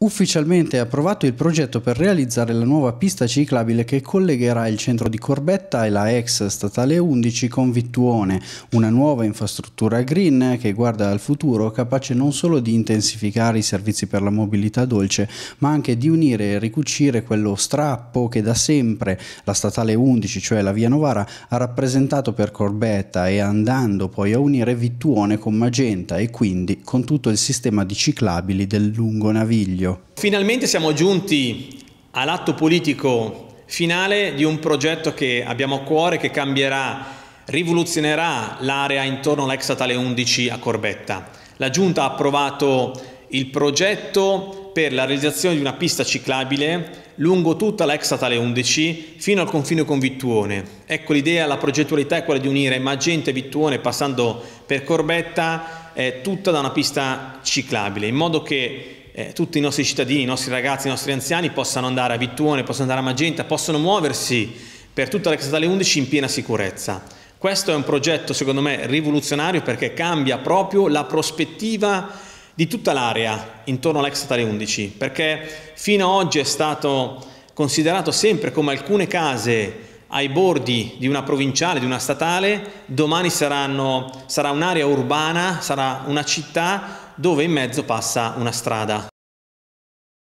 ufficialmente approvato il progetto per realizzare la nuova pista ciclabile che collegherà il centro di Corbetta e la ex statale 11 con Vittuone, una nuova infrastruttura green che guarda al futuro capace non solo di intensificare i servizi per la mobilità dolce, ma anche di unire e ricucire quello strappo che da sempre la statale 11, cioè la via Novara, ha rappresentato per Corbetta e andando poi a unire Vittuone con Magenta e quindi con tutto il sistema di ciclabili del lungo naviglio meglio. Finalmente siamo giunti all'atto politico finale di un progetto che abbiamo a cuore, che cambierà, rivoluzionerà l'area intorno all'ex statale 11 a Corbetta. La Giunta ha approvato il progetto per la realizzazione di una pista ciclabile lungo tutta l'ex statale 11 fino al confine con Vittuone. Ecco l'idea, la progettualità è quella di unire Magente e Vittuone passando per Corbetta eh, tutta da una pista ciclabile, in modo che eh, tutti i nostri cittadini, i nostri ragazzi, i nostri anziani possano andare a Vittuone, possano andare a Magenta, possono muoversi per tutta l'ex statale 11 in piena sicurezza. Questo è un progetto secondo me rivoluzionario perché cambia proprio la prospettiva di tutta l'area intorno all'ex statale 11, perché fino ad oggi è stato considerato sempre come alcune case ai bordi di una provinciale, di una statale, domani saranno, sarà un'area urbana, sarà una città dove in mezzo passa una strada.